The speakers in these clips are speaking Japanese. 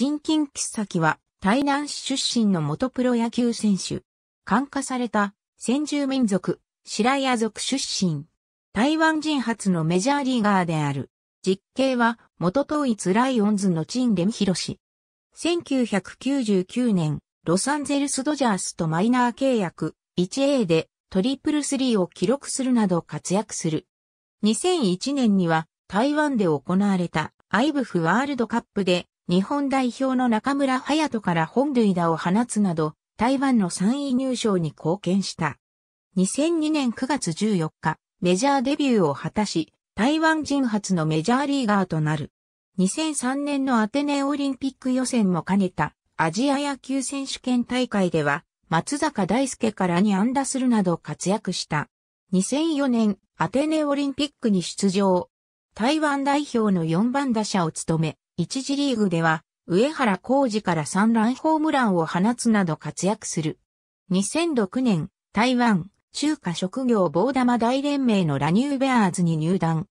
陳金喫先は台南市出身の元プロ野球選手。感化された先住民族、白屋族出身。台湾人初のメジャーリーガーである。実刑は元統一ライオンズの陳ヒ博士。1999年、ロサンゼルスドジャースとマイナー契約 1A でトリプルスリーを記録するなど活躍する。2001年には台湾で行われたアイブフワールドカップで日本代表の中村隼人から本塁打を放つなど、台湾の3位入賞に貢献した。2002年9月14日、メジャーデビューを果たし、台湾人初のメジャーリーガーとなる。2003年のアテネオリンピック予選も兼ねたアジア野球選手権大会では、松坂大輔からに安打するなど活躍した。2004年、アテネオリンピックに出場。台湾代表の4番打者を務め、一次リーグでは、上原浩二から三ンホームランを放つなど活躍する。2006年、台湾、中華職業棒玉大連盟のラニューベアーズに入団。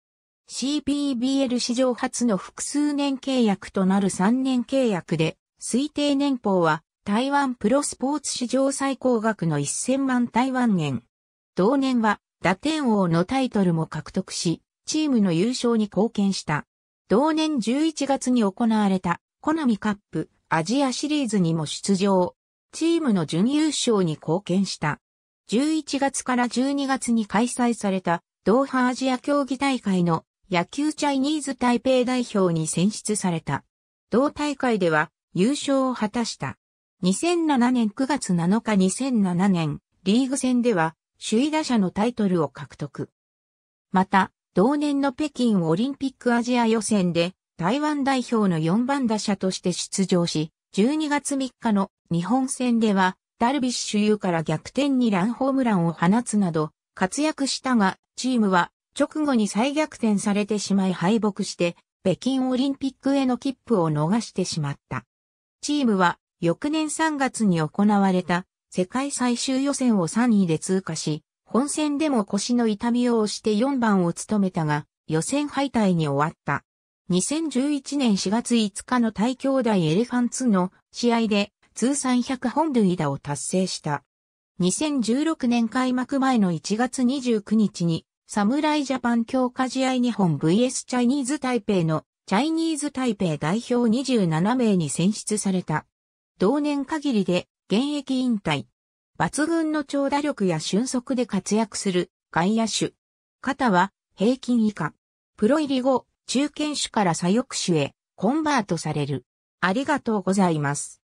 CPBL 史上初の複数年契約となる3年契約で、推定年俸は台湾プロスポーツ史上最高額の1000万台湾円。同年は打点王のタイトルも獲得し、チームの優勝に貢献した。同年11月に行われた、コナミカップアジアシリーズにも出場。チームの準優勝に貢献した。11月から12月に開催された、ドーハアジア競技大会の野球チャイニーズ台北代表に選出された。同大会では優勝を果たした。2007年9月7日2007年リーグ戦では首位打者のタイトルを獲得。また、同年の北京オリンピックアジア予選で台湾代表の4番打者として出場し、12月3日の日本戦ではダルビッシュ有から逆転にランホームランを放つなど活躍したが、チームは直後に再逆転されてしまい敗北して、北京オリンピックへの切符を逃してしまった。チームは翌年3月に行われた世界最終予選を3位で通過し、本戦でも腰の痛みを押して4番を務めたが、予選敗退に終わった。2011年4月5日の対兄弟エレファンツの試合で通算100本塁打を達成した。2016年開幕前の1月29日に、侍ジャパン強化試合日本 VS チャイニーズ台北のチャイニーズ台北代表27名に選出された。同年限りで現役引退。抜群の長打力や俊足で活躍する外野手。肩は平均以下。プロ入り後、中堅手から左翼手へコンバートされる。ありがとうございます。